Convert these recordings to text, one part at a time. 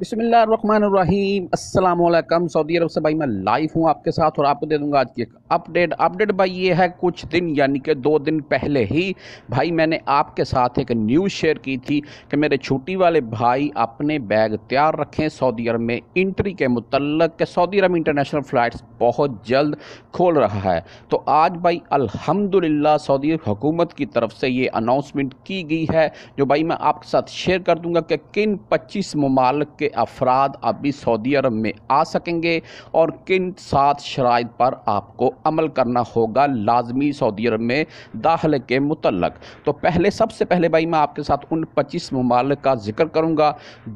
بسم اللہ الرحمن الرحیم السلام علیکم سعودی عرب سے بھائی میں لائیو ہوں آپ کے ساتھ اور آپ کو دے دوں گا آج کی ایک اپڈیٹ اپڈیٹ بھائی یہ ہے کچھ دن یعنی کہ دو دن پہلے ہی بھائی میں نے آپ کے ساتھ ایک نیوز شیئر کی تھی کہ میرے چھوٹی والے بھائی اپنے بیگ تیار رکھیں سعودی عرب میں انٹری کے متعلق کہ سعودی عرب انٹرنیشنل فلائٹس بہت جلد کھول رہا ہے تو آج بھائی الحمدللہ سعودی سعودی حکومت کی طرف سے یہ اناؤنسمنٹ کی گئی ہے جو بھائی میں آپ کے ساتھ شیئر کر دوں گا کہ کن پچیس ممالک کے افراد ابھی سعودی عرب میں آ سکیں گے اور کن سات شرائط پر آپ کو عمل کرنا ہوگا لازمی سعودی عرب میں داخلے کے متعلق تو پہلے سب سے پہلے بھائی میں آپ کے ساتھ ان پچیس ممالک کا ذکر کروں گا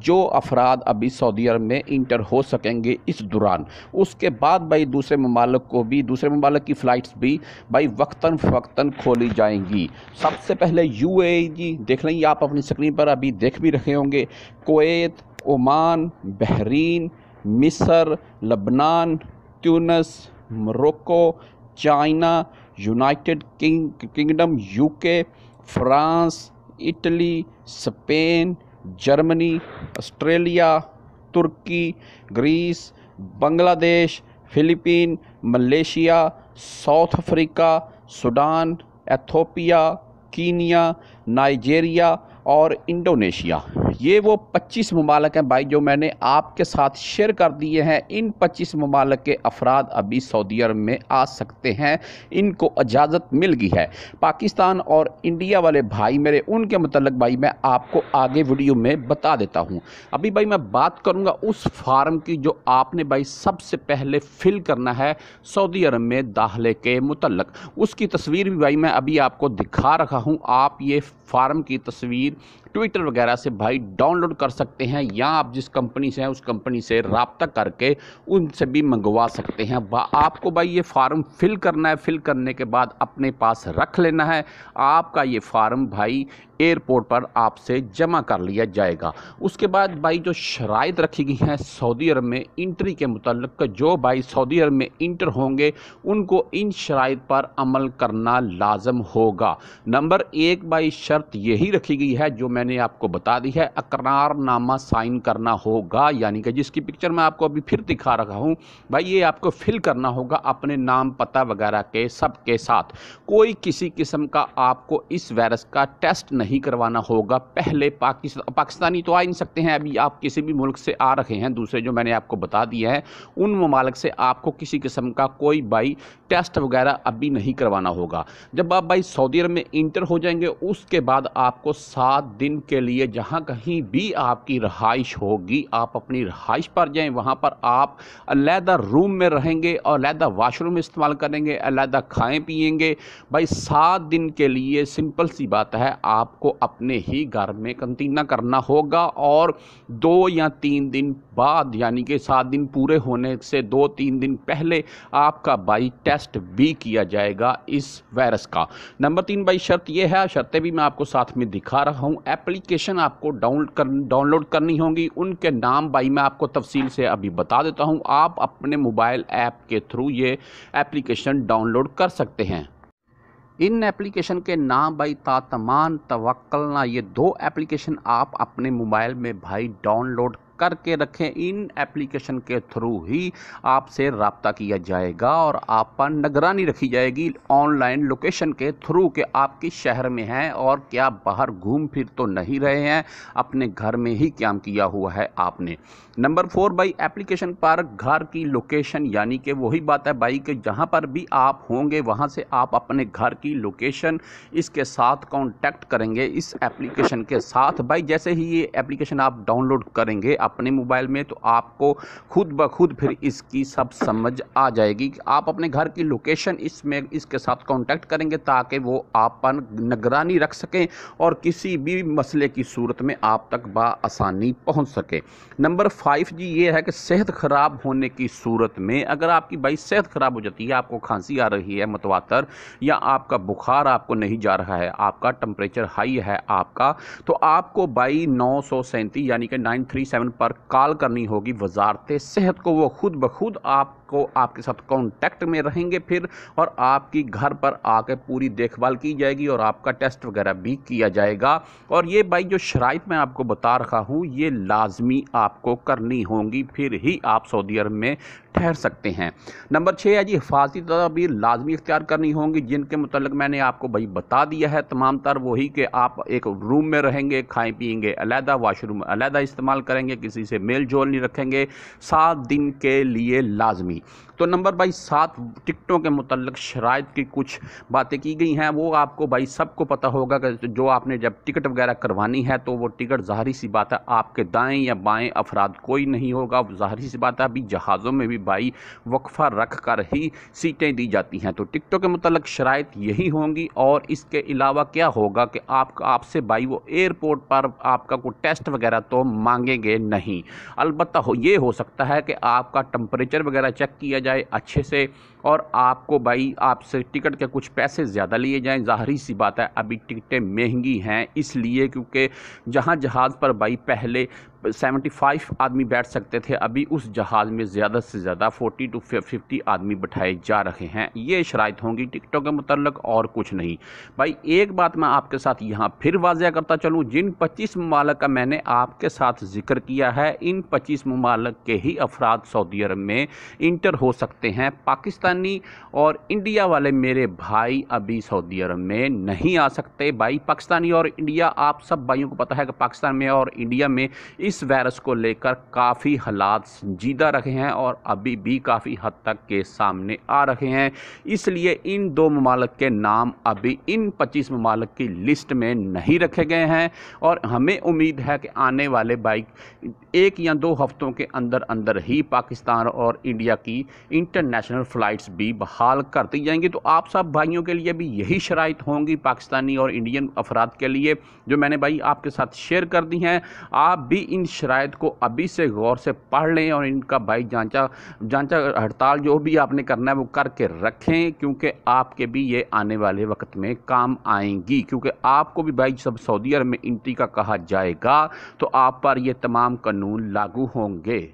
جو افراد ابھی سعودی عرب میں انٹر ہو سکیں گے اس دوران اس کے بعد بھائی دوسرے ممالک کو بھی دوسرے ممالک کی فلائٹس بھی بھائی وقتاً فوقتاً کھولی جائیں گی سب سے پہلے یو اے جی دیکھ لیں گے آپ اپنی سکرین پر ابھی دیکھ بھی رکھے ہوں گے کویت عمان بحرین مصر لبنان تیونس Morocco China United Kingdom U K France Italy Spain Germany Australia ترکی Greece Bangladesh Philippines Malaysia South Africa Sudan Ethiopia Kenya Nigeria اور انڈونیشیا یہ وہ پچیس ممالک ہیں بھائی جو میں نے آپ کے ساتھ شیئر کر دیے ہیں ان پچیس ممالک کے افراد ابھی سعودی عرب میں آ سکتے ہیں ان کو اجازت مل گئی ہے پاکستان اور انڈیا والے بھائی میرے ان کے متعلق بھائی میں آپ کو آگے ویڈیو میں بتا دیتا ہوں ابھی بھائی میں بات کروں گا اس فارم کی جو آپ نے بھائی سب سے پہلے فل کرنا ہے سعودی عرب میں داخلے کے متعلق اس کی تصویر بھی بھائی میں ابھی آپ کو دکھا رکھا ہوں آپ یہ فارم کی تصویر ٹویٹر وغیرہ سے بھائی ڈاؤن لوڈ کر سکتے ہیں یا آپ جس کمپنی سے ہیں اس کمپنی سے رابطہ کر کے ان سے بھی منگوا سکتے ہیں آپ کو بھائی یہ فارم فل کرنا ہے فل کرنے کے بعد اپنے پاس رکھ لینا ہے آپ کا یہ فارم بھائی ایئرپورٹ پر آپ سے جمع کر لیا جائے گا اس کے بعد بھائی جو شرائط رکھی گئی ہیں سعودی عرب میں انٹری کے متعلق جو بھائی سعودی عرب میں انٹر ہوں گے ان کو ان شرائط پر عمل کرنا لازم ہوگا نمبر ایک بھائی شرط یہی رکھی گئی ہے جو میں نے آپ کو بتا دی ہے اقرار نامہ سائن کرنا ہوگا یعنی کہ جس کی پکچر میں آپ کو ابھی پھر دکھا رہا ہوں بھائی یہ آپ کو فل کرنا ہوگا اپنے نام پتہ وغیرہ کے سب کے ساتھ کوئی کسی قسم کا آپ کو اس وائرس کا ٹیسٹ نہیں نہیں کروانا ہوگا پہلے پاکستانی تو آ نہیں سکتے ہیں ابھی آپ کسی بھی ملک سے آ رہے ہیں دوسرے جو میں نے آپ کو بتا دیا ہے ان ممالک سے آپ کو کسی قسم کا کوئی بائی ٹیسٹ وغیرہ ابھی نہیں کروانا ہوگا جب آپ بھائی سعودی عرب میں انٹر ہو جائیں گے اس کے بعد آپ کو سات دن کے لیے جہاں کہیں بھی آپ کی رہائش ہوگی آپ اپنی رہائش پر جائیں وہاں پر آپ علیحدہ روم میں رہیں گے اور علیحدہ واش روم استعمال کریں گے علیحدہ کھائیں پئیں گے بھائی سات دن کے لیے سمپل سی بات ہے آپ کو اپنے ہی گھر میں کنتینہ کرنا ہوگا اور دو یا تین دن بعد یعنی کہ سات دن پورے ہونے سے دو تین دن پہلے آپ کا بائی ٹیسٹ بھی کیا جائے گا اس وائرس کا نمبر تین بائی شرط یہ ہے شرطیں بھی میں آپ کو ساتھ میں دکھا رہا ہوں اپلیکیشن آپ کو ڈاؤن ڈاؤن لوڈ کرنی ہوگی ان کے نام بائی میں آپ کو تفصیل سے ابھی بتا دیتا ہوں آپ اپنے موبائل ایپ کے تھرو یہ اپلیکیشن ڈاؤن لوڈ کر سکتے ہیں ان ایپلیکیشن کے نام بھائی تاتمان توکلنا یہ دو ایپلیکیشن آپ اپنے موبائل میں بھائی ڈاؤن لوڈ کر کے رکھیں ان ایپلیکیشن کے تھرو ہی آپ سے رابطہ کیا جائے گا اور آپ پر نگرانی رکھی جائے گی آن لائن لوکیشن کے تھرو کہ آپ کی شہر میں ہیں اور کیا باہر گھوم پھر تو نہیں رہے ہیں اپنے گھر میں ہی قیام کیا ہوا ہے آپ نے نمبر فور بائی ایپلیکیشن پر گھر کی لوکیشن یعنی کہ وہی بات ہے بائی کہ جہاں پر بھی آپ ہوں گے وہاں سے آپ اپنے گھر کی لوکیشن اس کے ساتھ کانٹیکٹ کریں گے اس ایپلیکیشن کے ساتھ بھائی جیسے ہی یہ ایپلیکیشن آپ ڈاؤن لوڈ کریں گے اپنے موبائل میں تو آپ کو خود بخود پھر اس کی سب سمجھ آ جائے گی آپ اپنے گھر کی لوکیشن اس میں اس کے ساتھ کانٹیکٹ کریں گے تاکہ وہ آپ پر نگرانی رکھ سکیں اور کسی بھی مسئلے کی صورت میں آپ تک بآسانی پہنچ سکے نمبر فائیو جی یہ ہے کہ صحت خراب ہونے کی صورت میں اگر آپ کی بھائی صحت خراب ہو جاتی ہے آپ کو کھانسی آ رہی ہے متواتر یا آپ کا بخار آپ کو نہیں جا رہا ہے آپ کا ٹمپریچر ہائی ہے آپ کا تو آپ کو بائی نو سو سینتی یعنی کہ نائن تھری سیون پر کال کرنی ہوگی وزارت صحت کو وہ خود بخود آپ کو آپ کے ساتھ کانٹیکٹ میں رہیں گے پھر اور آپ کی گھر پر آ کے پوری دیکھ بھال کی جائے گی اور آپ کا ٹیسٹ وغیرہ بھی کیا جائے گا اور یہ بھائی جو شرائط میں آپ کو بتا رہا ہوں یہ لازمی آپ کو کرنی ہوں گی پھر ہی آپ سعودی عرب میں ٹھہر سکتے ہیں نمبر چھ ہے جی حفاظتی تدابیر لازمی اختیار کرنی ہوں گی جن کے متعلق میں نے آپ کو بھائی بتا دیا ہے تمام تر وہی کہ آپ ایک روم میں رہیں گے کھائیں پئیں گے علیحدہ واش روم علیحدہ استعمال کریں گے کسی سے میل جول نہیں رکھیں گے سات دن کے لیے لازمی تو نمبر بائی سات ٹکٹوں کے متعلق شرائط کی کچھ باتیں کی گئی ہیں وہ آپ کو بھائی سب کو پتا ہوگا کہ جو آپ نے جب ٹکٹ وغیرہ کروانی ہے تو وہ ٹکٹ ظاہری سی بات ہے آپ کے دائیں یا بائیں افراد کوئی نہیں ہوگا ظاہری سی بات ہے ابھی جہازوں میں بھی بائی وقفہ رکھ کر ہی سیٹیں دی جاتی ہیں تو ٹکٹوں کے متعلق شرائط یہی ہوں گی اور اس کے علاوہ کیا ہوگا کہ آپ آپ سے بھائی وہ ایئرپورٹ پر آپ کا کوئی ٹیسٹ وغیرہ تو مانگیں گے نہیں نہیں البتہ یہ ہو سکتا ہے کہ آپ کا ٹمپریچر وغیرہ چیک کیا جائے اچھے سے اور آپ کو بھائی آپ سے ٹکٹ کے کچھ پیسے زیادہ لیے جائیں ظاہری سی بات ہے ابھی ٹکٹیں مہنگی ہیں اس لیے کیونکہ جہاں جہاز پر بھائی پہلے سیونٹی فائیو آدمی بیٹھ سکتے تھے ابھی اس جہاز میں زیادہ سے زیادہ فورٹی ٹو ففٹی آدمی بٹھائے جا رہے ہیں یہ شرائط ہوں گی ٹکٹوں کے متعلق اور کچھ نہیں بھائی ایک بات میں آپ کے ساتھ یہاں پھر واضح کرتا چلوں جن پچیس ممالک کا میں نے آپ کے ساتھ ذکر کیا ہے ان پچیس ممالک کے ہی افراد سعودی عرب میں انٹر ہو سکتے ہیں پاکستان پاکستانی اور انڈیا والے میرے بھائی ابھی سعودی عرب میں نہیں آ سکتے بھائی پاکستانی اور انڈیا آپ سب بھائیوں کو پتا ہے کہ پاکستان میں اور انڈیا میں اس وائرس کو لے کر کافی حالات سنجیدہ رکھے ہیں اور ابھی بھی کافی حد تک کے سامنے آ رکھے ہیں اس لیے ان دو ممالک کے نام ابھی ان پچیس ممالک کی لسٹ میں نہیں رکھے گئے ہیں اور ہمیں امید ہے کہ آنے والے بائک ایک یا دو ہفتوں کے اندر اندر ہی پاکستان اور انڈیا کی انٹرنیشنل فلائٹ بھی بحال کر دی جائیں گی تو آپ سب بھائیوں کے لیے بھی یہی شرائط ہوں گی پاکستانی اور انڈین افراد کے لیے جو میں نے بھائی آپ کے ساتھ شیئر کر دی ہیں آپ بھی ان شرائط کو ابھی سے غور سے پڑھ لیں اور ان کا بھائی جانچا جانچا ہڑتال جو بھی آپ نے کرنا ہے وہ کر کے رکھیں کیونکہ آپ کے بھی یہ آنے والے وقت میں کام آئیں گی کیونکہ آپ کو بھی بھائی سب سعودی عرب میں انٹی کا کہا جائے گا تو آپ پر یہ تمام قانون لاگو ہوں گے